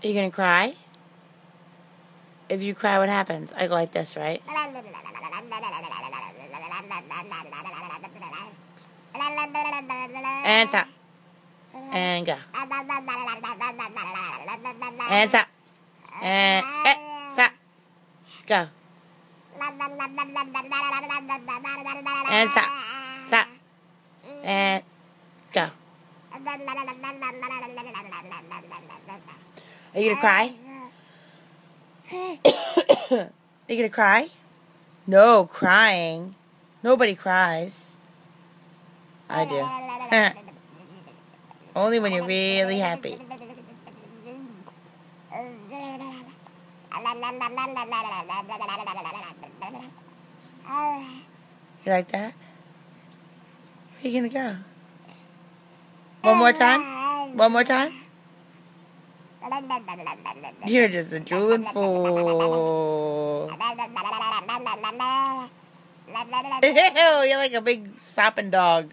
Are you gonna cry? If you cry, what happens? I go like this, right? And stop. And go. And stop. And eh, stop. Go. And stop. Stop. And go. Are you gonna cry? Are you gonna cry? No crying. Nobody cries. I do. Only when you're really happy. You like that? Where are you gonna go? One more time? One more time? You're just a drooling fool. Ew, you're like a big sopping dog.